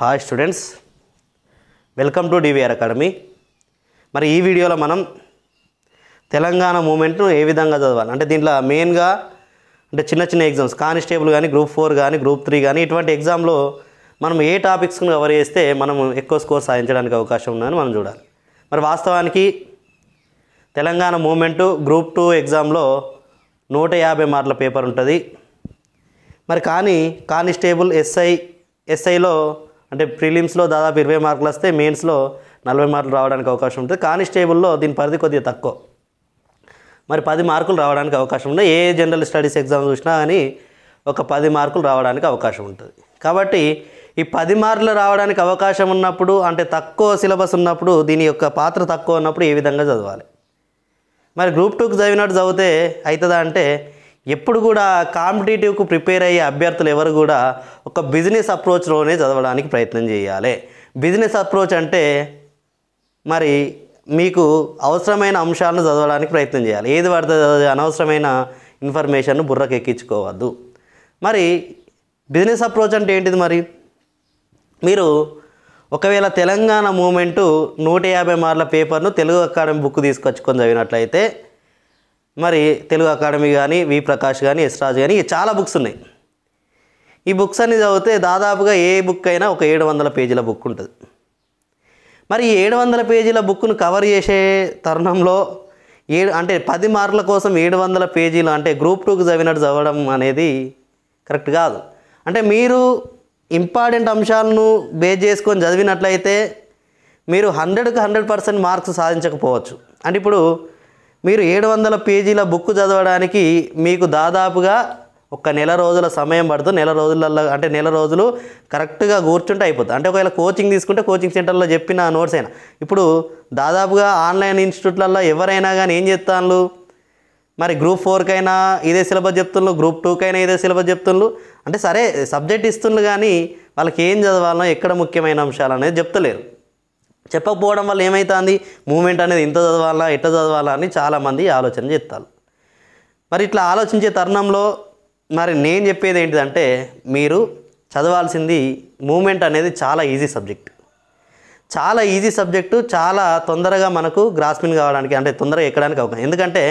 hi students welcome to DVR academy మరి ఈ వీడియోలో మనం తెలంగాణ మూమెంట్ను ఏ విధంగా చదవాలి అంటే దీంట్లో మెయిన్గా అంటే చిన్న చిన్న ఎగ్జామ్స్ కానిస్టేబుల్ కానీ గ్రూప్ ఫోర్ కానీ గ్రూప్ త్రీ కానీ ఇటువంటి ఎగ్జామ్లో మనం ఏ టాపిక్స్ను కవర్ చేస్తే మనం ఎక్కువ స్కోర్ సాధించడానికి అవకాశం ఉందని మనం చూడాలి మరి వాస్తవానికి తెలంగాణ మూమెంటు గ్రూప్ టూ ఎగ్జామ్లో నూట యాభై మార్ల పేపర్ ఉంటుంది మరి కానీ కానిస్టేబుల్ ఎస్ఐ ఎస్ఐలో అంటే ప్రిలిమ్స్లో దాదాపు ఇరవై మార్కులు వస్తే మెయిన్స్లో నలభై మార్కులు రావడానికి అవకాశం ఉంటుంది కానిస్టేబుల్లో దీని పరిధి కొద్దిగా తక్కువ మరి పది మార్కులు రావడానికి అవకాశం ఉంది ఏ జనరల్ స్టడీస్ ఎగ్జామ్ చూసినా కానీ ఒక పది మార్కులు రావడానికి అవకాశం ఉంటుంది కాబట్టి ఈ పది మార్కులు రావడానికి అవకాశం ఉన్నప్పుడు అంటే తక్కువ సిలబస్ ఉన్నప్పుడు దీని యొక్క పాత్ర తక్కువ ఉన్నప్పుడు ఏ విధంగా చదవాలి మరి గ్రూప్ టూకి చదివినట్టు చదివితే అవుతుందా అంటే ఎప్పుడు కూడా కాంపిటేటివ్కు ప్రిపేర్ అయ్యే అభ్యర్థులు ఎవరు కూడా ఒక బిజినెస్ అప్రోచ్లోనే చదవడానికి ప్రయత్నం చేయాలి బిజినెస్ అప్రోచ్ అంటే మరి మీకు అవసరమైన అంశాలను చదవడానికి ప్రయత్నం చేయాలి ఏది పడుతుంది అనవసరమైన ఇన్ఫర్మేషన్ బుర్రకు ఎక్కించుకోవద్దు మరి బిజినెస్ అప్రోచ్ అంటే ఏంటిది మరి మీరు ఒకవేళ తెలంగాణ మూమెంటు నూట యాభై మార్ల పేపర్ను తెలుగు అకాడమీ బుక్ తీసుకొచ్చుకొని చదివినట్లయితే మరి తెలుగు అకాడమీ కానీ వి ప్రకాష్ కానీ ఎస్ రాజు కానీ చాలా బుక్స్ ఉన్నాయి ఈ బుక్స్ అన్ని చదివితే దాదాపుగా ఏ బుక్ అయినా ఒక ఏడు వందల పేజీల బుక్ ఉంటుంది మరి ఈ ఏడు వందల పేజీల బుక్ను కవర్ చేసే తరుణంలో ఏడు అంటే పది మార్కుల కోసం ఏడు వందల పేజీలు అంటే గ్రూప్ టూకి చదివినట్టు చదవడం అనేది కరెక్ట్ కాదు అంటే మీరు ఇంపార్టెంట్ అంశాలను బేస్ చేసుకొని చదివినట్లయితే మీరు హండ్రెడ్కి హండ్రెడ్ పర్సెంట్ మార్క్స్ సాధించకపోవచ్చు అంటే ఇప్పుడు మీరు ఏడు వందల పేజీల బుక్ చదవడానికి మీకు దాదాపుగా ఒక నెల రోజుల సమయం పడుతుంది నెల రోజులలో అంటే నెల రోజులు కరెక్ట్గా కూర్చుంటే అయిపోతుంది అంటే ఒకవేళ కోచింగ్ తీసుకుంటే కోచింగ్ సెంటర్లో చెప్పిన నోట్స్ అయినా ఇప్పుడు దాదాపుగా ఆన్లైన్ ఇన్స్టిట్యూట్లలో ఎవరైనా కానీ ఏం చెప్తాను మరి గ్రూప్ ఫోర్కైనా ఇదే సిలబస్ చెప్తుండ్రు గ్రూప్ టూకైనా ఇదే సిలబస్ చెప్తుండ్రు అంటే సరే సబ్జెక్ట్ ఇస్తుండ్రు కానీ వాళ్ళకి ఏం చదవాలో ఎక్కడ ముఖ్యమైన అంశాలు అనేది చెప్తలేరు చెప్పకపోవడం వల్ల ఏమవుతుంది మూమెంట్ అనేది ఇంత చదవాలా ఎట్ట చదవాలా అని చాలామంది ఆలోచన చేస్తారు మరి ఇట్లా ఆలోచించే తరుణంలో మరి నేను చెప్పేది ఏంటిదంటే మీరు చదవాల్సింది మూమెంట్ అనేది చాలా ఈజీ సబ్జెక్ట్ చాలా ఈజీ సబ్జెక్టు చాలా తొందరగా మనకు గ్రాస్మిన్ కావడానికి అంటే తొందరగా ఎక్కడానికి అవకాశం ఎందుకంటే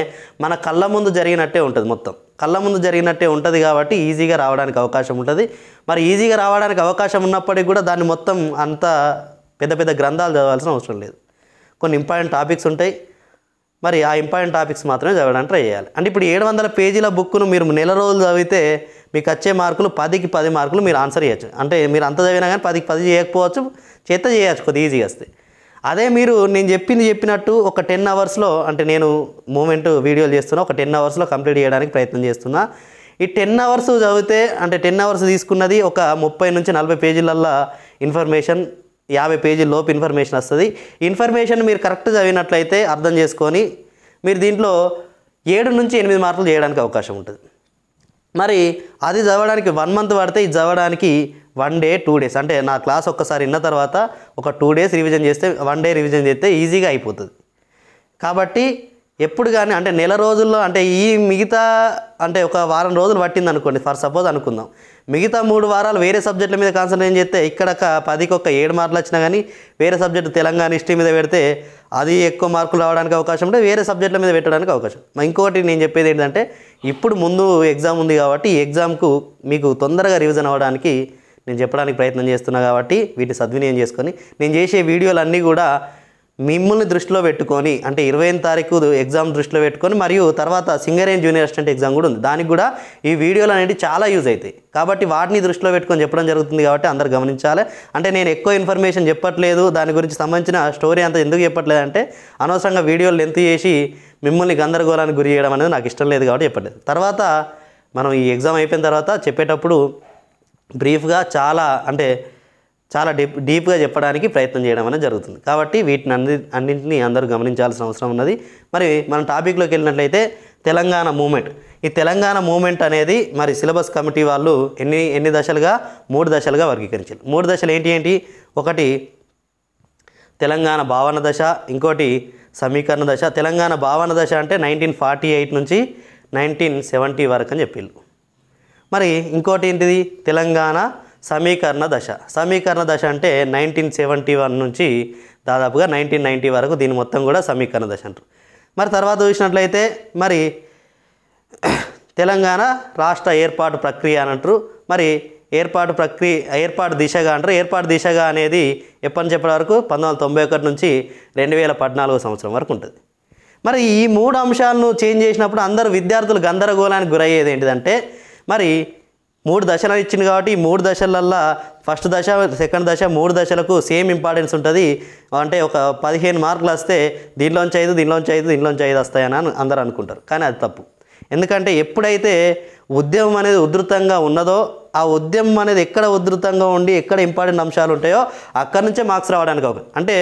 మన కళ్ళ ముందు జరిగినట్టే ఉంటుంది మొత్తం కళ్ళ ముందు జరిగినట్టే ఉంటుంది కాబట్టి ఈజీగా రావడానికి అవకాశం ఉంటుంది మరి ఈజీగా రావడానికి అవకాశం ఉన్నప్పటికీ కూడా దాన్ని మొత్తం అంత పెద్ద పెద్ద గ్రంథాలు చదవాల్సిన అవసరం లేదు కొన్ని ఇంపార్టెంట్ టాపిక్స్ ఉంటాయి మరి ఆ ఇంపార్టెంట్ టాపిక్స్ మాత్రమే చదవడానికి ట్రై చేయాలి అంటే ఇప్పుడు ఏడు వందల పేజీల బుక్ను మీరు నెల రోజులు చదివితే మీకు వచ్చే మార్కులు పదికి పది మార్కులు మీరు ఆన్సర్ చేయొచ్చు అంటే మీరు అంత చదివినా కానీ పదికి పది చేయకపోవచ్చు చేత చేయొచ్చు కొద్దిగా ఈజీగా వస్తే అదే మీరు నేను చెప్పింది చెప్పినట్టు ఒక టెన్ అవర్స్లో అంటే నేను మూమెంట్ వీడియోలు చేస్తున్నా ఒక టెన్ అవర్స్లో కంప్లీట్ చేయడానికి ప్రయత్నం చేస్తున్నా ఈ టెన్ అవర్స్ చదివితే అంటే టెన్ అవర్స్ తీసుకున్నది ఒక ముప్పై నుంచి నలభై పేజీలల్లో ఇన్ఫర్మేషన్ యాభై పేజీ లోపు ఇన్ఫర్మేషన్ వస్తుంది ఇన్ఫర్మేషన్ మీరు కరెక్ట్ చదివినట్లయితే అర్థం చేసుకొని మీరు దీంట్లో ఏడు నుంచి ఎనిమిది మార్కులు చేయడానికి అవకాశం ఉంటుంది మరి అది చదవడానికి వన్ మంత్ పడితే ఇది చదవడానికి వన్ డే టూ డేస్ అంటే నా క్లాస్ ఒక్కసారి విన్న తర్వాత ఒక టూ డేస్ రివిజన్ చేస్తే వన్ డే రివిజన్ చేస్తే ఈజీగా అయిపోతుంది కాబట్టి ఎప్పుడు కానీ అంటే నెల రోజుల్లో అంటే ఈ మిగతా అంటే ఒక వారం రోజులు పట్టింది అనుకోండి ఫర్ సపోజ్ అనుకుందాం మిగతా మూడు వారాలు వేరే సబ్జెక్టుల మీద కాన్సన్ట్రేట్ చేస్తే ఇక్కడ పదికి ఒక ఏడు మార్కులు వచ్చినా కానీ వేరే సబ్జెక్టు తెలంగాణ హిస్టరీ మీద పెడితే అది ఎక్కువ మార్కులు రావడానికి అవకాశం ఉంటే వేరే సబ్జెక్టుల మీద పెట్టడానికి అవకాశం ఇంకోటి నేను చెప్పేది ఏంటంటే ఇప్పుడు ముందు ఎగ్జామ్ ఉంది కాబట్టి ఈ ఎగ్జామ్కు మీకు తొందరగా రివిజన్ అవ్వడానికి నేను చెప్పడానికి ప్రయత్నం చేస్తున్నా కాబట్టి వీటిని సద్వినియోగం చేసుకొని నేను చేసే అన్నీ కూడా మిమ్మల్ని దృష్టిలో పెట్టుకొని అంటే ఇరవై తారీఖు ఎగ్జామ్ దృష్టిలో పెట్టుకొని మరియు తర్వాత సింగరేన్ జూనియర్ అసిస్టెంట్ ఎగ్జామ్ కూడా ఉంది దానికి కూడా ఈ వీడియోలు అనేవి చాలా యూజ్ అవుతాయి కాబట్టి వాటిని దృష్టిలో పెట్టుకొని చెప్పడం జరుగుతుంది కాబట్టి అందరు గమనించాలి అంటే నేను ఎక్కువ ఇన్ఫర్మేషన్ చెప్పట్లేదు దాని గురించి సంబంధించిన స్టోరీ అంతా ఎందుకు చెప్పట్లేదు అంటే అనవసరంగా వీడియోలు ఎంత చేసి మిమ్మల్ని గందరగోళానికి గురి చేయడం అనేది నాకు ఇష్టం లేదు కాబట్టి చెప్పట్లేదు తర్వాత మనం ఈ ఎగ్జామ్ అయిపోయిన తర్వాత చెప్పేటప్పుడు బ్రీఫ్గా చాలా అంటే చాలా డీప్ డీప్గా చెప్పడానికి ప్రయత్నం చేయడం అనేది జరుగుతుంది కాబట్టి వీటిని అన్ని అన్నింటినీ అందరూ గమనించాల్సిన అవసరం ఉన్నది మరి మన టాపిక్లోకి వెళ్ళినట్లయితే తెలంగాణ మూమెంట్ ఈ తెలంగాణ మూమెంట్ అనేది మరి సిలబస్ కమిటీ వాళ్ళు ఎన్ని ఎన్ని దశలుగా మూడు దశలుగా వర్గీకరించారు మూడు దశలు ఏంటి ఏంటి ఒకటి తెలంగాణ భావన దశ ఇంకోటి సమీకరణ దశ తెలంగాణ భావన దశ అంటే నైన్టీన్ ఫార్టీ ఎయిట్ నుంచి నైన్టీన్ సెవెంటీ వరకు అని చెప్పిళ్ళు మరి ఇంకోటి ఏంటిది తెలంగాణ సమీకరణ దశ సమీకరణ దశ అంటే నైన్టీన్ సెవెంటీ వన్ నుంచి దాదాపుగా నైన్టీన్ నైంటీ వరకు దీని మొత్తం కూడా సమీకరణ దశ అంటారు మరి తర్వాత చూసినట్లయితే మరి తెలంగాణ రాష్ట్ర ఏర్పాటు ప్రక్రియ అని అంటారు మరి ఏర్పాటు ప్రక్రియ ఏర్పాటు దిశగా అంటారు ఏర్పాటు దిశగా అనేది ఎప్పటి నుంచి ఎప్పటి వరకు పంతొమ్మిది వందల తొంభై ఒకటి నుంచి రెండు వేల పద్నాలుగు సంవత్సరం వరకు ఉంటుంది మరి ఈ మూడు అంశాలను చేంజ్ చేసినప్పుడు అందరు విద్యార్థులు గందరగోళానికి గురయ్యేది ఏంటిదంటే మరి మూడు దశలు ఇచ్చింది కాబట్టి ఈ మూడు దశలల్లో ఫస్ట్ దశ సెకండ్ దశ మూడు దశలకు సేమ్ ఇంపార్టెన్స్ ఉంటుంది అంటే ఒక పదిహేను మార్కులు వస్తే దీనిలోంచి ఐదు దీనిలోంచి ఐదు దీనిలోంచి ఐదు వస్తాయని అందరు అనుకుంటారు కానీ అది తప్పు ఎందుకంటే ఎప్పుడైతే ఉద్యమం అనేది ఉధృతంగా ఉన్నదో ఆ ఉద్యమం అనేది ఎక్కడ ఉధృతంగా ఉండి ఎక్కడ ఇంపార్టెంట్ అంశాలు ఉంటాయో అక్కడి నుంచే మార్క్స్ రావడానికి ఒక అంటే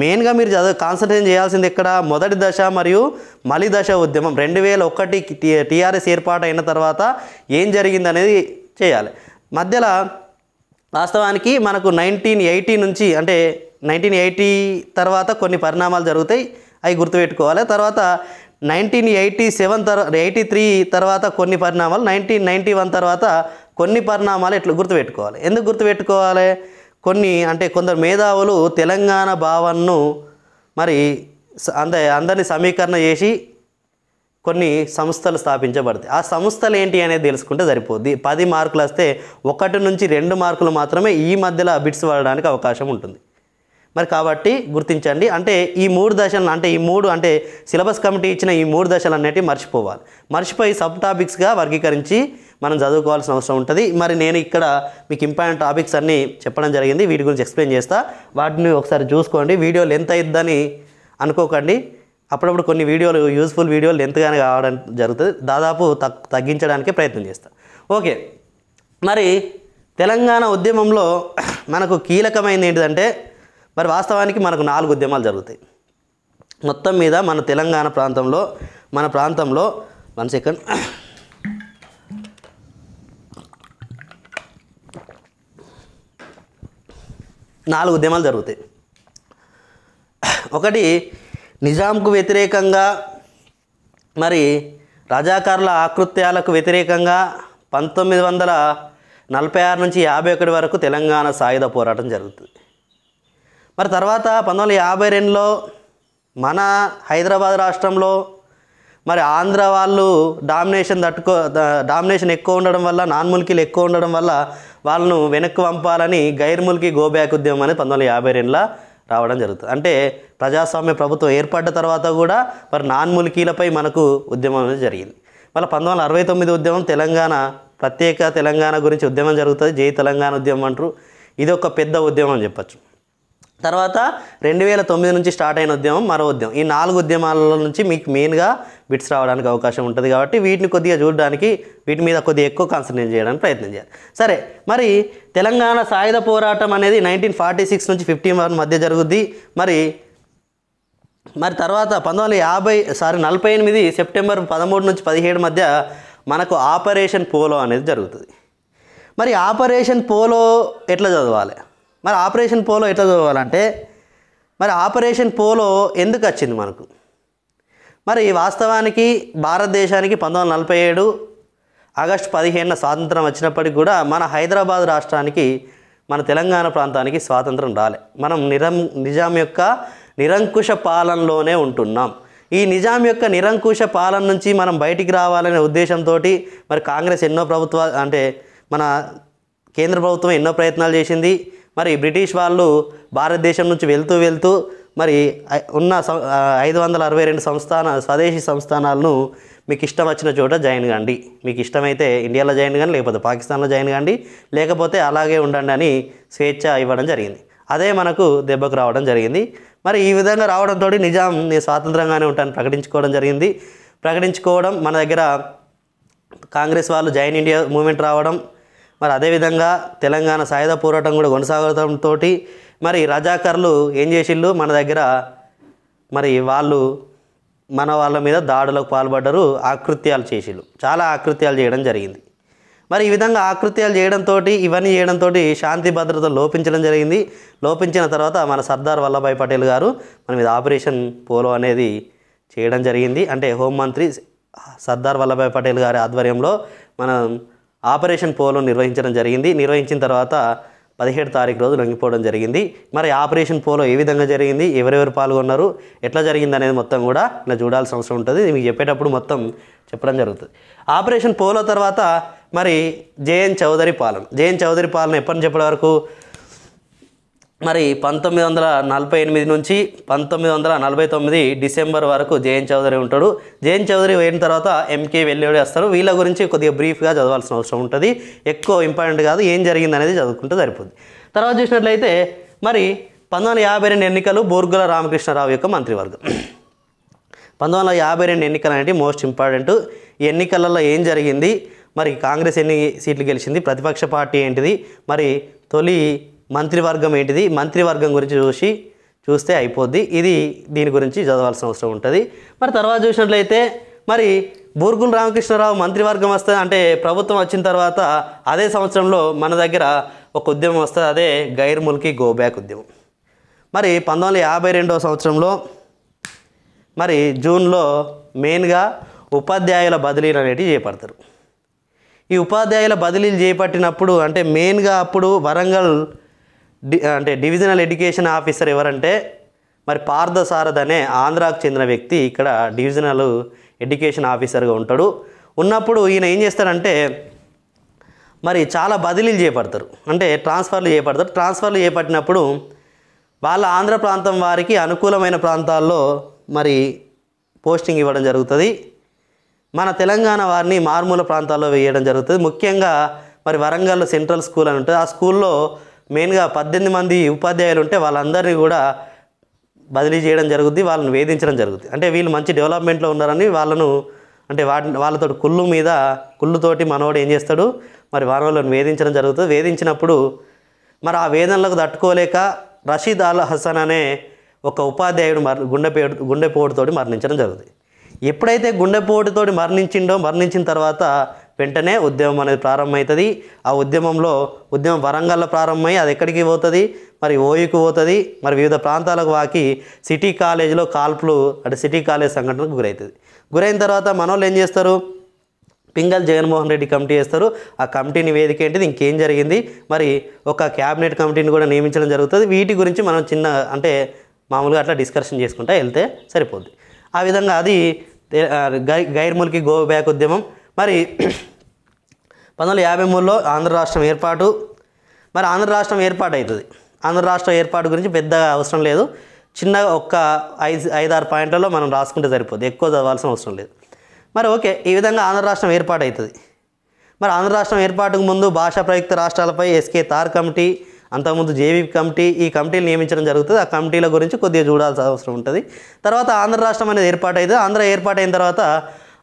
మెయిన్గా మీరు చదువు కాన్సన్ట్రేషన్ చేయాల్సింది ఎక్కడ మొదటి దశ మరియు మలి దశ ఉద్యమం రెండు వేల ఒకటి టీఆర్ఎస్ ఏర్పాటు అయిన తర్వాత ఏం జరిగింది అనేది చేయాలి మధ్యలో వాస్తవానికి మనకు నైన్టీన్ ఎయిటీ నుంచి అంటే నైన్టీన్ ఎయిటీ తర్వాత కొన్ని పరిణామాలు జరుగుతాయి అవి గుర్తుపెట్టుకోవాలి తర్వాత నైన్టీన్ ఎయిటీ సెవెన్ తర్వాత ఎయిటీ త్రీ తర్వాత కొన్ని పరిణామాలు నైన్టీన్ నైంటీ వన్ తర్వాత కొన్ని పరిణామాలు ఇట్లా గుర్తుపెట్టుకోవాలి ఎందుకు గుర్తుపెట్టుకోవాలి కొన్ని అంటే కొందరు మేధావులు తెలంగాణ భావన్ను మరి అంద అందరినీ సమీకరణ చేసి కొన్ని సంస్థలు స్థాపించబడతాయి ఆ సంస్థలు ఏంటి అనేది తెలుసుకుంటే సరిపోద్ది పది మార్కులు వస్తే ఒకటి నుంచి రెండు మార్కులు మాత్రమే ఈ మధ్యలో బిట్స్ వాడడానికి అవకాశం ఉంటుంది మరి కాబట్టి గుర్తించండి అంటే ఈ మూడు దశలను అంటే ఈ మూడు అంటే సిలబస్ కమిటీ ఇచ్చిన ఈ మూడు దశలు అనేటివి మర్చిపోవాలి మర్చిపోయి సబ్ టాపిక్స్గా వర్గీకరించి మనం చదువుకోవాల్సిన అవసరం ఉంటుంది మరి నేను ఇక్కడ మీకు ఇంపార్టెంట్ టాపిక్స్ అన్నీ చెప్పడం జరిగింది వీటి గురించి ఎక్స్ప్లెయిన్ చేస్తా వాటిని ఒకసారి చూసుకోండి వీడియో లెంత్ అయిద్దని అనుకోకండి అప్పుడప్పుడు కొన్ని వీడియోలు యూస్ఫుల్ వీడియోలు ఎంతగానో కావడం జరుగుతుంది దాదాపు తగ్గించడానికి ప్రయత్నం చేస్తాను ఓకే మరి తెలంగాణ ఉద్యమంలో మనకు కీలకమైనది ఏంటిదంటే మరి వాస్తవానికి మనకు నాలుగు ఉద్యమాలు జరుగుతాయి మొత్తం మీద మన తెలంగాణ ప్రాంతంలో మన ప్రాంతంలో వన్ సెకండ్ నాలుగు ఉద్యమాలు జరుగుతాయి ఒకటి నిజాంకు వ్యతిరేకంగా మరి రజాకారుల ఆకృత్యాలకు వ్యతిరేకంగా పంతొమ్మిది వందల నలభై ఆరు నుంచి యాభై ఒకటి వరకు తెలంగాణ సాయుధ పోరాటం జరుగుతుంది మరి తర్వాత పంతొమ్మిది వందల యాభై రెండులో మన హైదరాబాద్ రాష్ట్రంలో మరి ఆంధ్ర వాళ్ళు డామినేషన్ తట్టుకో డామినేషన్ ఎక్కువ ఉండడం వల్ల నాన్ ముల్కీలు ఎక్కువ ఉండడం వల్ల వాళ్ళను వెనక్కి పంపాలని ముల్కీ గోబ్యాక్ ఉద్యమం అనేది పంతొమ్మిది వందల యాభై రెండులో రావడం జరుగుతుంది అంటే ప్రజాస్వామ్య ప్రభుత్వం ఏర్పడ్డ తర్వాత కూడా మరి నాన్ ములికీలపై మనకు ఉద్యమం అనేది జరిగింది మళ్ళీ పంతొమ్మిది వందల అరవై తొమ్మిది ఉద్యమం తెలంగాణ ప్రత్యేక తెలంగాణ గురించి ఉద్యమం జరుగుతుంది జై తెలంగాణ ఉద్యమం అంటారు ఇది ఒక పెద్ద ఉద్యమం చెప్పచ్చు తర్వాత రెండు వేల తొమ్మిది నుంచి స్టార్ట్ అయిన ఉద్యమం మరో ఉద్యమం ఈ నాలుగు ఉద్యమాల నుంచి మీకు మెయిన్గా బిట్స్ రావడానికి అవకాశం ఉంటుంది కాబట్టి వీటిని కొద్దిగా చూడడానికి వీటి మీద కొద్దిగా ఎక్కువ కాన్సన్ట్రేట్ చేయడానికి ప్రయత్నం చేయాలి సరే మరి తెలంగాణ సాయుధ పోరాటం అనేది నైన్టీన్ ఫార్టీ సిక్స్ నుంచి ఫిఫ్టీ వన్ మధ్య జరుగుద్ది మరి మరి తర్వాత పంతొమ్మిది వందల యాభై సారీ నలభై ఎనిమిది సెప్టెంబర్ పదమూడు నుంచి పదిహేడు మధ్య మనకు ఆపరేషన్ పోలో అనేది జరుగుతుంది మరి ఆపరేషన్ పోలో ఎట్లా చదవాలి మరి ఆపరేషన్ పోలో ఎట్లా చదవాలంటే మరి ఆపరేషన్ పోలో ఎందుకు వచ్చింది మనకు మరి వాస్తవానికి భారతదేశానికి పంతొమ్మిది వందల నలభై ఏడు ఆగస్టు పదిహేనున స్వాతంత్రం వచ్చినప్పటికి కూడా మన హైదరాబాద్ రాష్ట్రానికి మన తెలంగాణ ప్రాంతానికి స్వాతంత్రం రాలే మనం నిరం నిజాం యొక్క నిరంకుశ పాలనలోనే ఉంటున్నాం ఈ నిజాం యొక్క నిరంకుశ పాలన నుంచి మనం బయటికి రావాలనే ఉద్దేశంతో మరి కాంగ్రెస్ ఎన్నో ప్రభుత్వాలు అంటే మన కేంద్ర ప్రభుత్వం ఎన్నో ప్రయత్నాలు చేసింది మరి బ్రిటిష్ వాళ్ళు భారతదేశం నుంచి వెళ్తూ వెళ్తూ మరి ఉన్న ఐదు వందల అరవై రెండు సంస్థాన స్వదేశీ సంస్థానాలను మీకు ఇష్టం వచ్చిన చోట జాయిన్ కండి మీకు ఇష్టమైతే ఇండియాలో జాయిన్ కానీ లేకపోతే పాకిస్తాన్లో జాయిన్ కండి లేకపోతే అలాగే ఉండండి అని స్వేచ్ఛ ఇవ్వడం జరిగింది అదే మనకు దెబ్బకు రావడం జరిగింది మరి ఈ విధంగా రావడంతో నిజాం నేను స్వాతంత్రంగానే ఉంటాను ప్రకటించుకోవడం జరిగింది ప్రకటించుకోవడం మన దగ్గర కాంగ్రెస్ వాళ్ళు జాయిన్ ఇండియా మూమెంట్ రావడం మరి అదేవిధంగా తెలంగాణ సాయుధ పోరాటం కూడా కొనసాగడంతో మరి రజాకర్లు ఏం చేసిళ్ళు మన దగ్గర మరి వాళ్ళు మన వాళ్ళ మీద దాడులకు పాల్పడ్డరు ఆకృత్యాలు చేసిళ్ళు చాలా ఆకృత్యాలు చేయడం జరిగింది మరి ఈ విధంగా ఆకృత్యాలు చేయడంతో ఇవన్నీ చేయడంతో శాంతి భద్రత లోపించడం జరిగింది లోపించిన తర్వాత మన సర్దార్ వల్లభాయ్ పటేల్ గారు మన మీద ఆపరేషన్ పోలో అనేది చేయడం జరిగింది అంటే హోంమంత్రి సర్దార్ వల్లభాయ్ పటేల్ గారి ఆధ్వర్యంలో మనం ఆపరేషన్ పోలో నిర్వహించడం జరిగింది నిర్వహించిన తర్వాత పదిహేడు తారీఖు రోజు లొంగిపోవడం జరిగింది మరి ఆపరేషన్ పోలో ఏ విధంగా జరిగింది ఎవరెవరు పాల్గొన్నారు ఎట్లా జరిగింది అనేది మొత్తం కూడా ఇలా చూడాల్సిన అవసరం ఉంటుంది మీకు చెప్పేటప్పుడు మొత్తం చెప్పడం జరుగుతుంది ఆపరేషన్ పోలో తర్వాత మరి జేఎన్ చౌదరి పాలన జేఎన్ చౌదరి పాలన ఎప్పటి చెప్పడం వరకు మరి పంతొమ్మిది వందల నలభై ఎనిమిది నుంచి పంతొమ్మిది వందల నలభై తొమ్మిది డిసెంబర్ వరకు జయన్ చౌదరి ఉంటాడు జయన్ చౌదరి పోయిన తర్వాత ఎంకే వెళ్ళేవాడు వస్తారు వీళ్ళ గురించి కొద్దిగా బ్రీఫ్గా చదవాల్సిన అవసరం ఉంటుంది ఎక్కువ ఇంపార్టెంట్ కాదు ఏం జరిగింది అనేది చదువుకుంటే సరిపోద్ది తర్వాత చూసినట్లయితే మరి పంతొమ్మిది వందల యాభై రెండు ఎన్నికలు బోర్గుల రామకృష్ణరావు యొక్క మంత్రివర్గం పంతొమ్మిది వందల యాభై రెండు ఎన్నికలు అనేవి మోస్ట్ ఇంపార్టెంట్ ఎన్నికలలో ఏం జరిగింది మరి కాంగ్రెస్ ఎన్ని సీట్లు గెలిచింది ప్రతిపక్ష పార్టీ ఏంటిది మరి తొలి మంత్రివర్గం ఏంటిది మంత్రివర్గం గురించి చూసి చూస్తే అయిపోద్ది ఇది దీని గురించి చదవాల్సిన అవసరం ఉంటుంది మరి తర్వాత చూసినట్లయితే మరి బూర్గుల రామకృష్ణరావు మంత్రివర్గం వస్తుంది అంటే ప్రభుత్వం వచ్చిన తర్వాత అదే సంవత్సరంలో మన దగ్గర ఒక ఉద్యమం వస్తుంది అదే గైర్ ముల్కీ గోబ్యాక్ ఉద్యమం మరి పంతొమ్మిది వందల యాభై రెండవ సంవత్సరంలో మరి జూన్లో మెయిన్గా ఉపాధ్యాయుల బదిలీలు అనేటివి చేపడతారు ఈ ఉపాధ్యాయుల బదిలీలు చేపట్టినప్పుడు అంటే మెయిన్గా అప్పుడు వరంగల్ డి అంటే డివిజనల్ ఎడ్యుకేషన్ ఆఫీసర్ ఎవరంటే మరి పార్థసారథ్ అనే ఆంధ్రాకు చెందిన వ్యక్తి ఇక్కడ డివిజనల్ ఎడ్యుకేషన్ ఆఫీసర్గా ఉంటాడు ఉన్నప్పుడు ఈయన ఏం చేస్తాడంటే మరి చాలా బదిలీలు చేపడతారు అంటే ట్రాన్స్ఫర్లు చేపడతారు ట్రాన్స్ఫర్లు చేపట్టినప్పుడు వాళ్ళ ఆంధ్ర ప్రాంతం వారికి అనుకూలమైన ప్రాంతాల్లో మరి పోస్టింగ్ ఇవ్వడం జరుగుతుంది మన తెలంగాణ వారిని మారుమూల ప్రాంతాల్లో వేయడం జరుగుతుంది ముఖ్యంగా మరి వరంగల్లో సెంట్రల్ స్కూల్ అని ఉంటుంది ఆ స్కూల్లో మెయిన్గా పద్దెనిమిది మంది ఉపాధ్యాయులు ఉంటే వాళ్ళందరినీ కూడా బదిలీ చేయడం జరుగుద్ది వాళ్ళని వేధించడం జరుగుద్ది అంటే వీళ్ళు మంచి డెవలప్మెంట్లో ఉన్నారని వాళ్ళను అంటే వాటి వాళ్ళతో కుళ్ళు మీద కుళ్ళుతోటి మనవాడు ఏం చేస్తాడు మరి వానవాళ్ళని వేధించడం జరుగుతుంది వేధించినప్పుడు మరి ఆ వేదనలకు తట్టుకోలేక రషీద్ అల్ హసన్ అనే ఒక ఉపాధ్యాయుడు మర గుండెపోటు గుండెపోటుతోటి మరణించడం జరుగుతుంది ఎప్పుడైతే గుండెపోటుతోటి మరణించిండో మరణించిన తర్వాత వెంటనే ఉద్యమం అనేది ప్రారంభమవుతుంది ఆ ఉద్యమంలో ఉద్యమం వరంగల్లో ప్రారంభమై అది ఎక్కడికి పోతుంది మరి ఓయుకు పోతుంది మరి వివిధ ప్రాంతాలకు వాకి సిటీ కాలేజీలో కాల్పులు అంటే సిటీ కాలేజ్ సంఘటనకు గురవుతుంది గురైన తర్వాత మనోళ్ళు ఏం చేస్తారు పింగల్ జగన్మోహన్ రెడ్డి కమిటీ వేస్తారు ఆ కమిటీ నివేదిక ఏంటిది ఇంకేం జరిగింది మరి ఒక క్యాబినెట్ కమిటీని కూడా నియమించడం జరుగుతుంది వీటి గురించి మనం చిన్న అంటే మామూలుగా అట్లా డిస్కషన్ చేసుకుంటా వెళ్తే సరిపోద్ది ఆ విధంగా అది గై గైర్ముల్కి గోబ్యాక్ బ్యాక్ ఉద్యమం మరి పంతొమ్మిది వందల యాభై మూడులో ఆంధ్ర రాష్ట్రం ఏర్పాటు మరి ఆంధ్ర రాష్ట్రం ఏర్పాటు అవుతుంది ఆంధ్ర రాష్ట్రం ఏర్పాటు గురించి పెద్దగా అవసరం లేదు చిన్న ఒక్క ఐదు ఐదారు పాయింట్లలో మనం రాసుకుంటే సరిపోదు ఎక్కువ చదవాల్సిన అవసరం లేదు మరి ఓకే ఈ విధంగా ఆంధ్ర రాష్ట్రం ఏర్పాటు అవుతుంది మరి ఆంధ్ర రాష్ట్రం ఏర్పాటుకు ముందు భాషా ప్రయుక్త రాష్ట్రాలపై ఎస్కే తార్ కమిటీ అంతకుముందు జేవీ కమిటీ ఈ కమిటీలు నియమించడం జరుగుతుంది ఆ కమిటీల గురించి కొద్దిగా చూడాల్సిన అవసరం ఉంటుంది తర్వాత ఆంధ్ర రాష్ట్రం అనేది ఏర్పాటు అవుతుంది ఆంధ్ర ఏర్పాటైన తర్వాత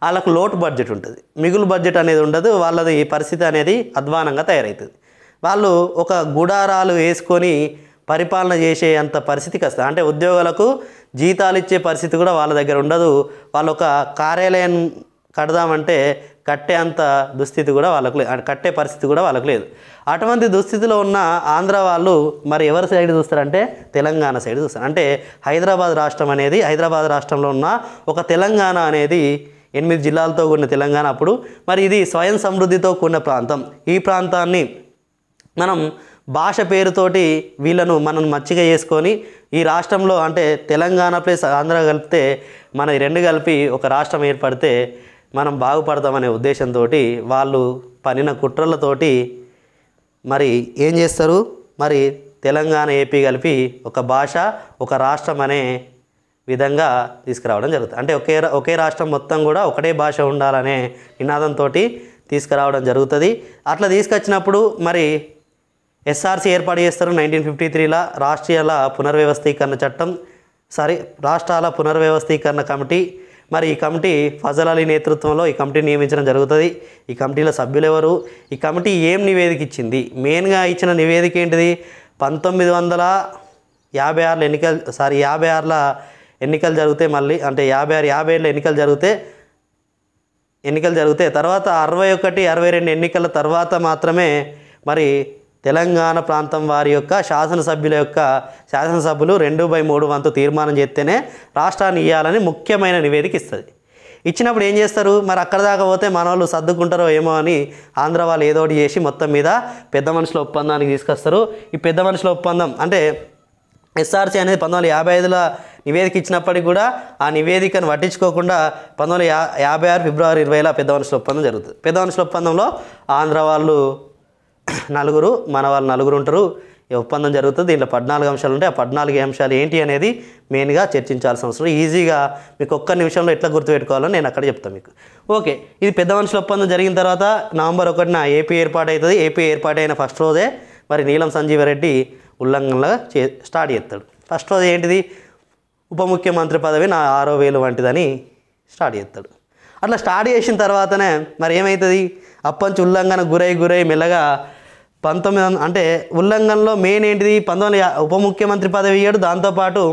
వాళ్ళకు లోటు బడ్జెట్ ఉంటుంది మిగులు బడ్జెట్ అనేది ఉండదు వాళ్ళది పరిస్థితి అనేది అధ్వానంగా తయారవుతుంది వాళ్ళు ఒక గుడారాలు వేసుకొని పరిపాలన చేసే అంత పరిస్థితికి వస్తుంది అంటే ఉద్యోగులకు జీతాలు ఇచ్చే పరిస్థితి కూడా వాళ్ళ దగ్గర ఉండదు వాళ్ళు ఒక కార్యాలయం కడదామంటే కట్టే అంత దుస్థితి కూడా వాళ్ళకు లేదు కట్టే పరిస్థితి కూడా వాళ్ళకు లేదు అటువంటి దుస్థితిలో ఉన్న ఆంధ్ర వాళ్ళు మరి ఎవరి సైడ్ చూస్తారంటే తెలంగాణ సైడ్ చూస్తారు అంటే హైదరాబాద్ రాష్ట్రం అనేది హైదరాబాద్ రాష్ట్రంలో ఉన్న ఒక తెలంగాణ అనేది ఎనిమిది జిల్లాలతో కూడిన తెలంగాణ అప్పుడు మరి ఇది స్వయం సమృద్ధితో కూడిన ప్రాంతం ఈ ప్రాంతాన్ని మనం భాష పేరుతోటి వీళ్ళను మనం మచ్చిక చేసుకొని ఈ రాష్ట్రంలో అంటే తెలంగాణ ప్లస్ ఆంధ్ర కలిపితే మన రెండు కలిపి ఒక రాష్ట్రం ఏర్పడితే మనం బాగుపడతామనే ఉద్దేశంతో వాళ్ళు పనిన కుట్రలతోటి మరి ఏం చేస్తారు మరి తెలంగాణ ఏపీ కలిపి ఒక భాష ఒక రాష్ట్రం అనే విధంగా తీసుకురావడం జరుగుతుంది అంటే ఒకే ఒకే రాష్ట్రం మొత్తం కూడా ఒకటే భాష ఉండాలనే నినాదంతో తీసుకురావడం జరుగుతుంది అట్లా తీసుకొచ్చినప్పుడు మరి ఎస్ఆర్సీ ఏర్పాటు చేస్తారు నైన్టీన్ ఫిఫ్టీ త్రీలో రాష్ట్రీయాల పునర్వ్యవస్థీకరణ చట్టం సారీ రాష్ట్రాల పునర్వ్యవస్థీకరణ కమిటీ మరి ఈ కమిటీ ఫజల్ అలీ నేతృత్వంలో ఈ కమిటీ నియమించడం జరుగుతుంది ఈ కమిటీలో సభ్యులు ఎవరు ఈ కమిటీ ఏం నివేదిక ఇచ్చింది మెయిన్గా ఇచ్చిన నివేదిక ఏంటిది పంతొమ్మిది వందల యాభై ఆరుల ఎన్నికలు సారీ యాభై ఆరుల ఎన్నికలు జరిగితే మళ్ళీ అంటే యాభై ఆరు యాభై ఏళ్ళు ఎన్నికలు జరిగితే ఎన్నికలు జరిగితే తర్వాత అరవై ఒకటి అరవై రెండు ఎన్నికల తర్వాత మాత్రమే మరి తెలంగాణ ప్రాంతం వారి యొక్క శాసనసభ్యుల యొక్క శాసనసభ్యులు రెండు బై మూడు వంతు తీర్మానం చేస్తేనే రాష్ట్రాన్ని ఇవ్వాలని ముఖ్యమైన నివేదిక ఇస్తుంది ఇచ్చినప్పుడు ఏం చేస్తారు మరి అక్కడ దాకా పోతే మన వాళ్ళు సర్దుకుంటారో ఏమో అని ఆంధ్ర వాళ్ళు ఏదోటి చేసి మొత్తం మీద పెద్ద మనుషుల ఒప్పందానికి తీసుకొస్తారు ఈ పెద్ద మనుషుల ఒప్పందం అంటే ఎస్ఆర్సీ అనేది పంతొమ్మిది వందల యాభై ఐదులో నివేదిక ఇచ్చినప్పటికీ కూడా ఆ నివేదికను పట్టించుకోకుండా పంతొమ్మిది యా యాభై ఆరు ఫిబ్రవరి ఇరవైలో పెద్ద మనుషుల ఒప్పందం జరుగుతుంది పెద్ద మనుషుల ఒప్పందంలో ఆంధ్ర వాళ్ళు నలుగురు మన వాళ్ళు నలుగురు ఉంటారు ఈ ఒప్పందం జరుగుతుంది దీంట్లో పద్నాలుగు అంశాలు ఉంటాయి ఆ పద్నాలుగు అంశాలు ఏంటి అనేది మెయిన్గా చర్చించాల్సిన అవసరం ఈజీగా మీకు ఒక్క నిమిషంలో ఎట్లా గుర్తుపెట్టుకోవాలో నేను అక్కడ చెప్తాను మీకు ఓకే ఇది పెద్ద మనుషుల ఒప్పందం జరిగిన తర్వాత నవంబర్ ఒకటిన ఏపీ ఏర్పాటు అవుతుంది ఏపీ ఏర్పాటైన ఫస్ట్ రోజే మరి నీలం సంజీవరెడ్డి ఉల్లంఘనగా చే స్టార్ట్ చేస్తాడు ఫస్ట్ రోజు ఏంటిది ఉప ముఖ్యమంత్రి పదవి నా ఆరో వేలు వంటిదని స్టార్ట్ చేస్తాడు అట్లా స్టార్ట్ చేసిన తర్వాతనే మరి ఏమవుతుంది అప్పంచి ఉల్లంఘన గురై గురై మెల్లగా పంతొమ్మిది అంటే ఉల్లంఘనలో మెయిన్ ఏంటిది పంతొమ్మిది ఉప ముఖ్యమంత్రి పదవి ఇయ్యాడు దాంతోపాటు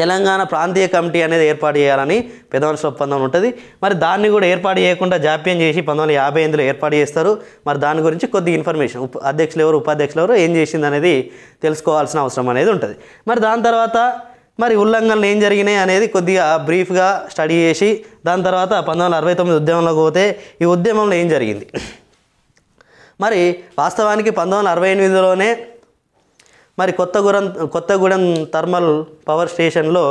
తెలంగాణ ప్రాంతీయ కమిటీ అనేది ఏర్పాటు చేయాలని పెదమనుషుల ఒప్పందం ఉంటుంది మరి దాన్ని కూడా ఏర్పాటు చేయకుండా జాప్యం చేసి పంతొమ్మిది యాభై ఎనిమిదిలో ఏర్పాటు చేస్తారు మరి దాని గురించి కొద్ది ఇన్ఫర్మేషన్ అధ్యక్షులు ఎవరు ఉపాధ్యక్షులు ఎవరు ఏం చేసింది అనేది తెలుసుకోవాల్సిన అవసరం అనేది ఉంటుంది మరి దాని తర్వాత మరి ఉల్లంఘనలు ఏం జరిగినాయి అనేది కొద్దిగా బ్రీఫ్గా స్టడీ చేసి దాని తర్వాత పంతొమ్మిది వందల అరవై తొమ్మిది ఉద్యమంలోకి పోతే ఈ ఉద్యమంలో ఏం జరిగింది మరి వాస్తవానికి పంతొమ్మిది వందల అరవై ఎనిమిదిలోనే మరి కొత్తగూడెం కొత్తగూడెం థర్మల్ పవర్ స్టేషన్లో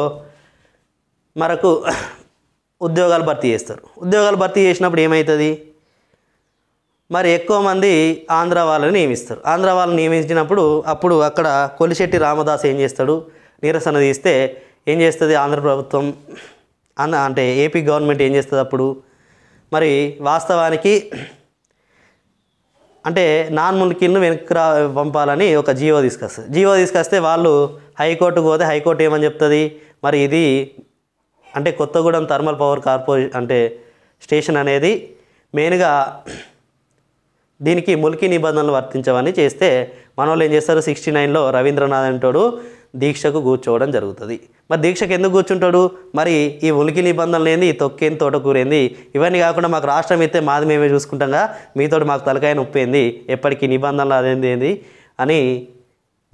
మనకు ఉద్యోగాలు భర్తీ చేస్తారు ఉద్యోగాలు భర్తీ చేసినప్పుడు ఏమవుతుంది మరి ఎక్కువ మంది ఆంధ్ర వాళ్ళని నియమిస్తారు ఆంధ్ర వాళ్ళని నియమించినప్పుడు అప్పుడు అక్కడ కొలిశెట్టి రామదాస్ ఏం చేస్తాడు నిరసన తీస్తే ఏం చేస్తుంది ఆంధ్ర ప్రభుత్వం అంటే ఏపీ గవర్నమెంట్ ఏం చేస్తుంది అప్పుడు మరి వాస్తవానికి అంటే నాన్ ముల్కిన్ను వెనక్కి రా పంపాలని ఒక జీవో తీసుకొస్తారు జీవో తీసుకొస్తే వాళ్ళు హైకోర్టుకు పోతే హైకోర్టు ఏమని చెప్తుంది మరి ఇది అంటే కొత్తగూడెం థర్మల్ పవర్ కార్పొరేషన్ అంటే స్టేషన్ అనేది మెయిన్గా దీనికి ములికి నిబంధనలు వర్తించవని చేస్తే మనోళ్ళు ఏం చేస్తారు సిక్స్టీ నైన్లో రవీంద్రనాథ్ అంటాడు దీక్షకు కూర్చోవడం జరుగుతుంది మరి దీక్షకు ఎందుకు కూర్చుంటాడు మరి ఈ ఉనికి నిబంధనలు ఏంది ఈ తొక్కేంది తోటకూరేంది ఇవన్నీ కాకుండా మాకు రాష్ట్రం ఇస్తే మాది మేమే చూసుకుంటాంగా మీతో మాకు తలకాయ నొప్పింది ఎప్పటికీ నిబంధనలు అదేంది ఏంది అని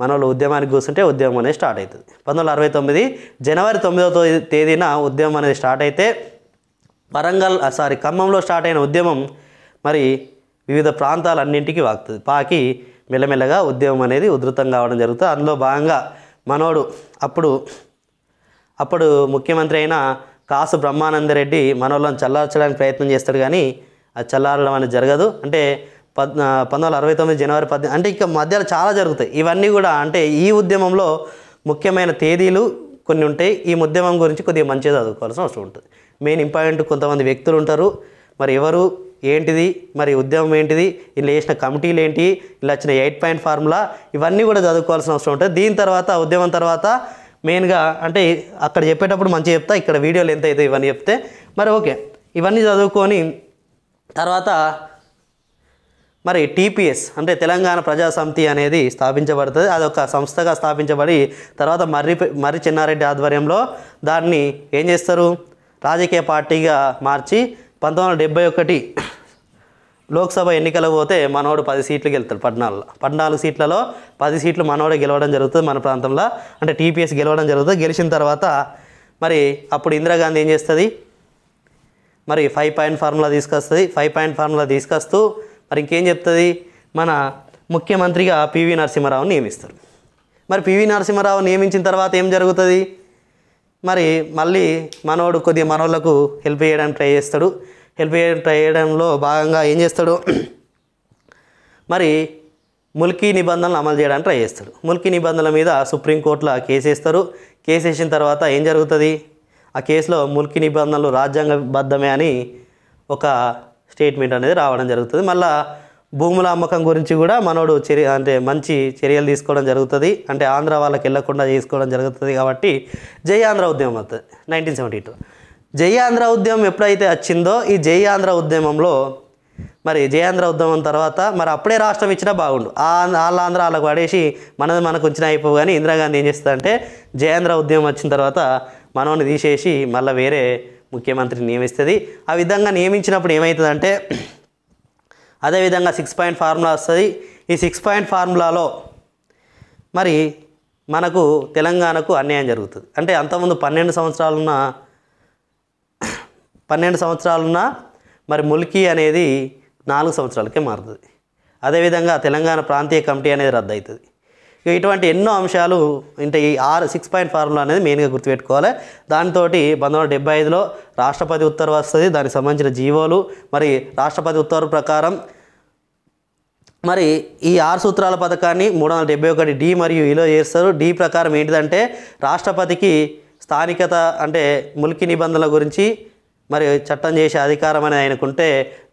మన వాళ్ళు ఉద్యమానికి కూర్చుంటే ఉద్యమం అనేది స్టార్ట్ అవుతుంది పంతొమ్మిది అరవై తొమ్మిది జనవరి తొమ్మిదవ తేదీన ఉద్యమం అనేది స్టార్ట్ అయితే వరంగల్ సారీ ఖమ్మంలో స్టార్ట్ అయిన ఉద్యమం మరి వివిధ ప్రాంతాలన్నింటికి వాకుతుంది పాకి మెల్లమెల్లగా ఉద్యమం అనేది ఉధృతం కావడం జరుగుతుంది అందులో భాగంగా మనోడు అప్పుడు అప్పుడు ముఖ్యమంత్రి అయిన కాసు బ్రహ్మానందరెడ్డి మనోళ్ళని చల్లార్చడానికి ప్రయత్నం చేస్తాడు కానీ అది చల్లారడం అనేది జరగదు అంటే పద్ పంతొమ్మిది అరవై తొమ్మిది జనవరి పద్ అంటే ఇంకా మధ్యలో చాలా జరుగుతాయి ఇవన్నీ కూడా అంటే ఈ ఉద్యమంలో ముఖ్యమైన తేదీలు కొన్ని ఉంటాయి ఈ ఉద్యమం గురించి కొద్దిగా మంచిగా చదువుకోవాల్సిన అవసరం ఉంటుంది మెయిన్ ఇంపార్టెంట్ కొంతమంది వ్యక్తులు ఉంటారు మరి ఎవరు ఏంటిది మరి ఉద్యమం ఏంటిది ఇలా వేసిన కమిటీలు ఏంటి ఇలా వచ్చిన ఎయిట్ పాయింట్ ఫార్ములా ఇవన్నీ కూడా చదువుకోవాల్సిన అవసరం ఉంటుంది దీని తర్వాత ఉద్యమం తర్వాత మెయిన్గా అంటే అక్కడ చెప్పేటప్పుడు మంచిగా చెప్తా ఇక్కడ వీడియోలు ఎంత అవుతాయి ఇవన్నీ చెప్తే మరి ఓకే ఇవన్నీ చదువుకొని తర్వాత మరి టీపీఎస్ అంటే తెలంగాణ ప్రజా సమితి అనేది స్థాపించబడుతుంది అదొక సంస్థగా స్థాపించబడి తర్వాత మర్రి మర్రి చిన్నారెడ్డి ఆధ్వర్యంలో దాన్ని ఏం చేస్తారు రాజకీయ పార్టీగా మార్చి పంతొమ్మిది వందల డెబ్బై ఒకటి లోక్సభ ఎన్నికలు పోతే మనోడు పది సీట్లు గెలుతాడు పద్నాలుగులో పద్నాలుగు సీట్లలో పది సీట్లు మనోడే గెలవడం జరుగుతుంది మన ప్రాంతంలో అంటే టీపీఎస్ గెలవడం జరుగుతుంది గెలిచిన తర్వాత మరి అప్పుడు ఇందిరాగాంధీ ఏం చేస్తుంది మరి ఫైవ్ పాయింట్ ఫార్ములా తీసుకొస్తుంది ఫైవ్ పాయింట్ ఫార్ములా తీసుకొస్తూ మరి ఇంకేం చెప్తుంది మన ముఖ్యమంత్రిగా పివి నరసింహారావుని నియమిస్తారు మరి పివి నరసింహారావు నియమించిన తర్వాత ఏం జరుగుతుంది మరి మళ్ళీ మనోడు కొద్దిగా మనోళ్లకు హెల్ప్ చేయడానికి ట్రై చేస్తాడు హెల్ప్ చేయడంలో భాగంగా ఏం చేస్తాడు మరి ముల్కీ నిబంధనలు అమలు చేయడానికి ట్రై చేస్తాడు ముల్కీ నిబంధనల మీద సుప్రీంకోర్టులో కేసు వేస్తారు కేసు వేసిన తర్వాత ఏం జరుగుతుంది ఆ కేసులో ముల్కీ నిబంధనలు రాజ్యాంగబద్ధమే అని ఒక స్టేట్మెంట్ అనేది రావడం జరుగుతుంది మళ్ళీ భూముల అమ్మకం గురించి కూడా మనోడు చర్య అంటే మంచి చర్యలు తీసుకోవడం జరుగుతుంది అంటే ఆంధ్ర వాళ్ళకి వెళ్ళకుండా చేసుకోవడం జరుగుతుంది కాబట్టి జై ఆంధ్ర ఉద్యమం అవుతుంది నైన్టీన్ సెవెంటీ టూ జై ఆంధ్ర ఉద్యమం ఎప్పుడైతే వచ్చిందో ఈ జై ఆంధ్ర ఉద్యమంలో మరి జయాంధ్ర ఉద్యమం తర్వాత మరి అప్పుడే రాష్ట్రం ఇచ్చినా బాగుండు వాళ్ళ ఆంధ్ర వాళ్ళకు పడేసి మనది మనకు ఉంచిన అయిపోవు కానీ ఇందిరాగాంధీ ఏం చేస్తుందంటే జయాంధ్ర ఉద్యమం వచ్చిన తర్వాత మనోని తీసేసి మళ్ళీ వేరే ముఖ్యమంత్రిని నియమిస్తుంది ఆ విధంగా నియమించినప్పుడు ఏమవుతుందంటే అదేవిధంగా సిక్స్ పాయింట్ ఫార్ములా వస్తుంది ఈ సిక్స్ పాయింట్ ఫార్ములాలో మరి మనకు తెలంగాణకు అన్యాయం జరుగుతుంది అంటే అంతకుముందు పన్నెండు సంవత్సరాలున్న పన్నెండు సంవత్సరాలున్న మరి ములికి అనేది నాలుగు సంవత్సరాలకే మారుతుంది అదేవిధంగా తెలంగాణ ప్రాంతీయ కమిటీ అనేది రద్దు అవుతుంది ఇక ఇటువంటి ఎన్నో అంశాలు అంటే ఈ ఆరు సిక్స్ పాయింట్ ఫార్ములా అనేది మెయిన్గా గుర్తుపెట్టుకోవాలి దాంతో పంతొమ్మిది వందల డెబ్బై ఐదులో రాష్ట్రపతి ఉత్తర్వు వస్తుంది దానికి సంబంధించిన జీవోలు మరి రాష్ట్రపతి ఉత్తర్వు ప్రకారం మరి ఈ ఆరు సూత్రాల పథకాన్ని మూడు వందల డెబ్బై ఒకటి డి మరియు ఈలో చేస్తారు డి ప్రకారం ఏంటిదంటే రాష్ట్రపతికి స్థానికత అంటే ములికి నిబంధనల గురించి మరి చట్టం చేసే అధికారం అనేది ఆయనకుంటే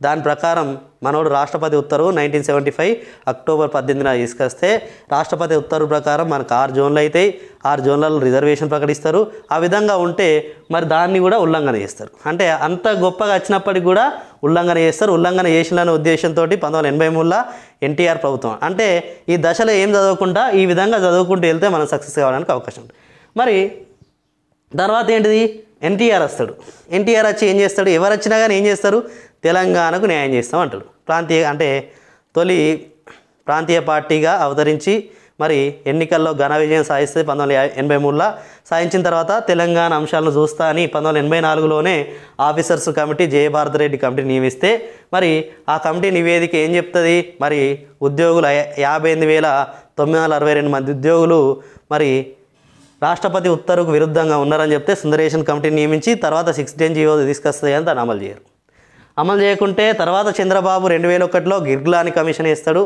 దాని ప్రకారం మనోడు రాష్ట్రపతి ఉత్తర్వు నైన్టీన్ సెవెంటీ ఫైవ్ అక్టోబర్ పద్దెనిమిదిన తీసుకొస్తే రాష్ట్రపతి ఉత్తర్వు ప్రకారం మనకు ఆరు జోన్లు అవుతాయి ఆరు జోన్లలో రిజర్వేషన్ ప్రకటిస్తారు ఆ విధంగా ఉంటే మరి దాన్ని కూడా ఉల్లంఘన చేస్తారు అంటే అంత గొప్పగా వచ్చినప్పటికి కూడా ఉల్లంఘన చేస్తారు ఉల్లంఘన చేసిన ఉద్దేశంతో పంతొమ్మిది వందల ఎనభై మూడులో ఎన్టీఆర్ ప్రభుత్వం అంటే ఈ దశలో ఏం చదవకుండా ఈ విధంగా చదువుకుంటూ వెళ్తే మనం సక్సెస్ కావడానికి అవకాశం ఉంది మరి తర్వాత ఏంటిది ఎన్టీఆర్ వస్తాడు ఎన్టీఆర్ వచ్చి ఏం చేస్తాడు ఎవరు వచ్చినా కానీ ఏం చేస్తారు తెలంగాణకు న్యాయం చేస్తాం అంటాడు ప్రాంతీయ అంటే తొలి ప్రాంతీయ పార్టీగా అవతరించి మరి ఎన్నికల్లో ఘన విజయం సాధిస్తే పంతొమ్మిది ఎనభై మూడులో సాధించిన తర్వాత తెలంగాణ అంశాలను చూస్తా అని పంతొమ్మిది ఎనభై నాలుగులోనే officers committee Jayabharat Reddy committee నియమిస్తే మరి ఆ కమిటీ నివేదిక ఏం చెప్తుంది మరి ఉద్యోగులు యాభై ఎనిమిది వేల తొమ్మిది వందల అరవై రెండు మంది ఉద్యోగులు మరి రాష్ట్రపతి ఉత్తర్వుకు విరుద్ధంగా ఉన్నారని చెప్తే సుందరేషన్ కమిటీని నియమించి తర్వాత సిక్స్ డేన్ జీవో అని దాన్ని అమలు చేయరు అమలు చేయకుంటే తర్వాత చంద్రబాబు రెండు వేల ఒకటిలో గిర్గ్లాని కమిషన్ ఇస్తాడు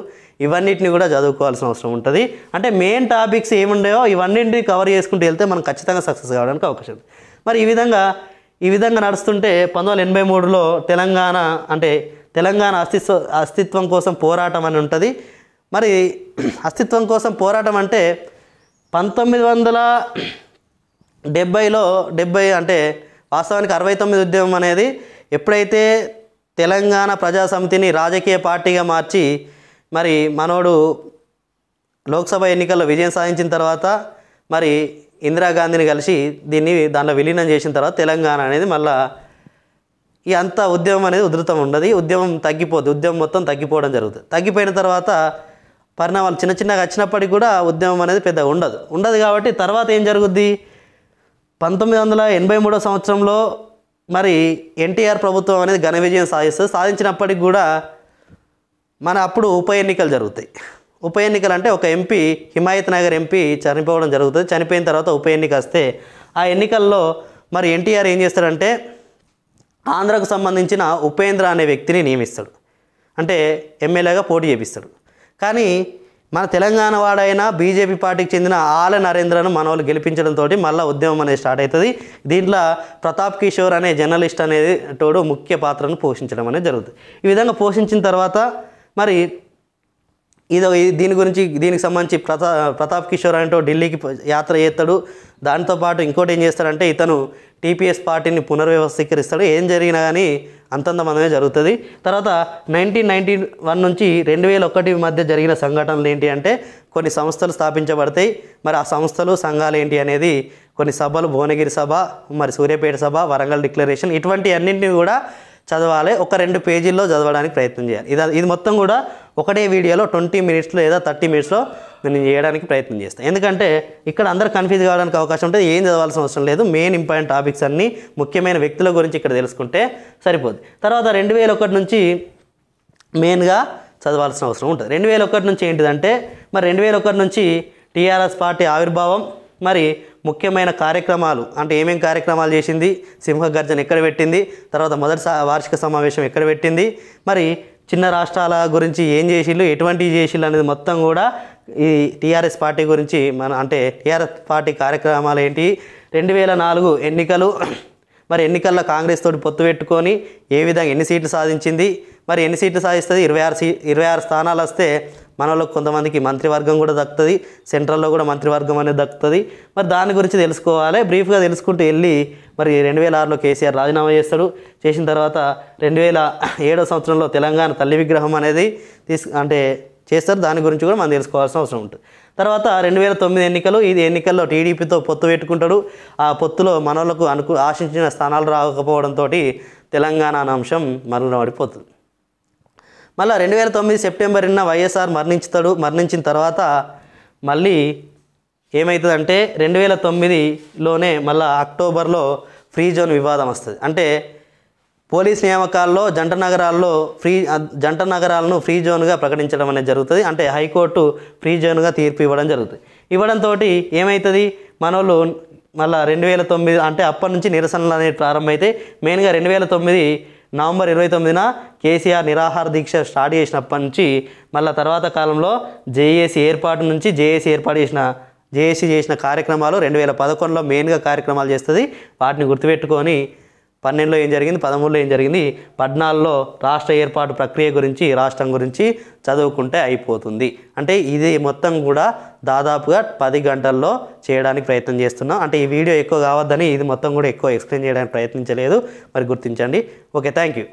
ఇవన్నిటిని కూడా చదువుకోవాల్సిన అవసరం ఉంటుంది అంటే మెయిన్ టాపిక్స్ ఏముండేవో ఇవన్నింటిని కవర్ చేసుకుంటూ వెళ్తే మనం ఖచ్చితంగా సక్సెస్ కావడానికి అవకాశం ఉంది మరి ఈ విధంగా ఈ విధంగా నడుస్తుంటే పంతొమ్మిది వందల ఎనభై మూడులో తెలంగాణ అంటే తెలంగాణ అస్తిత్వ అస్తిత్వం కోసం పోరాటం అని ఉంటుంది మరి అస్తిత్వం కోసం పోరాటం అంటే పంతొమ్మిది వందల డెబ్బైలో డెబ్బై అంటే వాస్తవానికి అరవై తొమ్మిది ఉద్యమం అనేది ఎప్పుడైతే తెలంగాణ ప్రజా సమితిని రాజకీయ పార్టీగా మార్చి మరి మనోడు లోక్సభ ఎన్నికల్లో విజయం సాధించిన తర్వాత మరి ఇందిరాగాంధీని కలిసి దీన్ని దానిలో విలీనం చేసిన తర్వాత తెలంగాణ అనేది మళ్ళా ఈ అంత ఉద్యమం అనేది ఉధృతం ఉండదు ఉద్యమం తగ్గిపోద్ది ఉద్యమం మొత్తం తగ్గిపోవడం జరుగుతుంది తగ్గిపోయిన తర్వాత పరిణామాలు చిన్న చిన్నగా వచ్చినప్పటికి కూడా ఉద్యమం అనేది పెద్ద ఉండదు ఉండదు కాబట్టి తర్వాత ఏం జరుగుద్ది పంతొమ్మిది వందల ఎనభై మూడో సంవత్సరంలో మరి ఎన్టీఆర్ ప్రభుత్వం అనేది ఘన విజయం సాధిస్తుంది సాధించినప్పటికి కూడా మన అప్పుడు ఉప ఎన్నికలు జరుగుతాయి ఉప ఎన్నికలు అంటే ఒక ఎంపీ హిమాయత్ నగర్ ఎంపీ చనిపోవడం జరుగుతుంది చనిపోయిన తర్వాత ఉప ఎన్నిక వస్తే ఆ ఎన్నికల్లో మరి ఎన్టీఆర్ ఏం చేస్తాడంటే ఆంధ్రకు సంబంధించిన ఉపేంద్ర అనే వ్యక్తిని నియమిస్తాడు అంటే ఎమ్మెల్యేగా పోటీ చేపిస్తాడు కానీ మన తెలంగాణ వాడైనా బీజేపీ పార్టీకి చెందిన ఆల నరేంద్రను మన వాళ్ళు గెలిపించడంతో మళ్ళీ ఉద్యమం అనేది స్టార్ట్ అవుతుంది దీంట్లో ప్రతాప్ కిషోర్ అనే జర్నలిస్ట్ అనేది తోడు ముఖ్య పాత్రను పోషించడం అనేది జరుగుతుంది ఈ విధంగా పోషించిన తర్వాత మరి ఇదో దీని గురించి దీనికి సంబంధించి ప్రతా ప్రతాప్ కిషోర్ అంటూ ఢిల్లీకి యాత్ర చేస్తాడు దాంతోపాటు ఇంకోటి ఏం చేస్తాడంటే ఇతను టీపీఎస్ పార్టీని పునర్వ్యవస్థీకరిస్తాడు ఏం జరిగినా కానీ అంతంత మనమే జరుగుతుంది తర్వాత నైన్టీన్ నైన్టీ వన్ నుంచి రెండు వేల ఒకటి మధ్య జరిగిన సంఘటనలు ఏంటి అంటే కొన్ని సంస్థలు స్థాపించబడతాయి మరి ఆ సంస్థలు సంఘాలు ఏంటి అనేది కొన్ని సభలు భువనగిరి సభ మరి సూర్యాపేట సభ వరంగల్ డిక్లరేషన్ ఇటువంటి అన్నింటినీ కూడా చదవాలి ఒక రెండు పేజీల్లో చదవడానికి ప్రయత్నం చేయాలి ఇది ఇది మొత్తం కూడా ఒకటే వీడియోలో ట్వంటీ మినిట్స్లో లేదా థర్టీ మినిట్స్లో నేను చేయడానికి ప్రయత్నం చేస్తాను ఎందుకంటే ఇక్కడ అందరు కన్ఫ్యూజ్ కావడానికి అవకాశం ఉంటుంది ఏం చదవాల్సిన అవసరం లేదు మెయిన్ ఇంపార్టెంట్ టాపిక్స్ అన్నీ ముఖ్యమైన వ్యక్తుల గురించి ఇక్కడ తెలుసుకుంటే సరిపోదు తర్వాత రెండు వేల ఒకటి నుంచి మెయిన్గా చదవాల్సిన అవసరం ఉంటుంది రెండు వేల ఒకటి నుంచి ఏంటిదంటే మరి రెండు వేల ఒకటి నుంచి టీఆర్ఎస్ పార్టీ ఆవిర్భావం మరి ముఖ్యమైన కార్యక్రమాలు అంటే ఏమేమి కార్యక్రమాలు చేసింది సింహగర్జన ఎక్కడ పెట్టింది తర్వాత మొదటి వార్షిక సమావేశం ఎక్కడ పెట్టింది మరి చిన్న రాష్ట్రాల గురించి ఏం చేసిళ్ళు ఎటువంటివి చేసిళ్ళు అనేది మొత్తం కూడా ఈ టీఆర్ఎస్ పార్టీ గురించి మన అంటే టీఆర్ఎస్ పార్టీ కార్యక్రమాలు ఏంటి రెండు వేల నాలుగు ఎన్నికలు మరి ఎన్నికల్లో కాంగ్రెస్ తోటి పొత్తు పెట్టుకొని ఏ విధంగా ఎన్ని సీట్లు సాధించింది మరి ఎన్ని సీట్లు సాధిస్తుంది ఇరవై ఆరు సీ ఇరవై ఆరు స్థానాలు వస్తే మనలో కొంతమందికి మంత్రివర్గం కూడా దక్కుతుంది సెంట్రల్లో కూడా మంత్రివర్గం అనేది దక్కుతుంది మరి దాని గురించి తెలుసుకోవాలి బ్రీఫ్గా తెలుసుకుంటూ వెళ్ళి మరి రెండు వేల ఆరులో కేసీఆర్ రాజీనామా చేస్తాడు చేసిన తర్వాత రెండు వేల ఏడో సంవత్సరంలో తెలంగాణ తల్లి విగ్రహం అనేది తీసు అంటే చేస్తారు దాని గురించి కూడా మనం తెలుసుకోవాల్సిన అవసరం ఉంటుంది తర్వాత రెండు వేల తొమ్మిది ఎన్నికలు ఇది ఎన్నికల్లో టీడీపీతో పొత్తు పెట్టుకుంటాడు ఆ పొత్తులో మనలకు అనుకు ఆశించిన స్థానాలు రాకపోవడంతో తెలంగాణ అంశం మరణ పడిపోతుంది మళ్ళీ రెండు వేల తొమ్మిది సెప్టెంబర్ నిన్న వైఎస్ఆర్ మరణించుతాడు మరణించిన తర్వాత మళ్ళీ ఏమవుతుందంటే రెండు వేల తొమ్మిదిలోనే మళ్ళీ అక్టోబర్లో ఫ్రీ జోన్ వివాదం వస్తుంది అంటే పోలీస్ నియామకాల్లో జంట నగరాల్లో ఫ్రీ జంట నగరాలను ఫ్రీ జోన్గా ప్రకటించడం అనేది జరుగుతుంది అంటే హైకోర్టు ఫ్రీ జోన్గా తీర్పు ఇవ్వడం జరుగుతుంది ఇవ్వడంతో ఏమవుతుంది మన వాళ్ళు మళ్ళీ రెండు వేల తొమ్మిది అంటే అప్పటి నుంచి నిరసనలు అనేవి ప్రారంభమైతే మెయిన్గా రెండు వేల తొమ్మిది నవంబర్ ఇరవై తొమ్మిదిన కేసీఆర్ నిరాహార దీక్ష స్టార్ట్ చేసినప్పటి నుంచి మళ్ళీ తర్వాత కాలంలో జేఏసీ ఏర్పాటు నుంచి జేఏసీ ఏర్పాటు చేసిన జేఏసీ చేసిన కార్యక్రమాలు రెండు వేల పదకొండులో మెయిన్గా కార్యక్రమాలు చేస్తుంది వాటిని గుర్తుపెట్టుకొని పన్నెండులో ఏం జరిగింది పదమూడులో ఏం జరిగింది పద్నాలుగులో రాష్ట్ర ఏర్పాటు ప్రక్రియ గురించి రాష్ట్రం గురించి చదువుకుంటే అయిపోతుంది అంటే ఇది మొత్తం కూడా దాదాపుగా పది గంటల్లో చేయడానికి ప్రయత్నం చేస్తున్నాం అంటే ఈ వీడియో ఎక్కువ కావద్దని ఇది మొత్తం కూడా ఎక్కువ ఎక్స్ప్లెయిన్ చేయడానికి ప్రయత్నించలేదు మరి గుర్తించండి ఓకే థ్యాంక్ యూ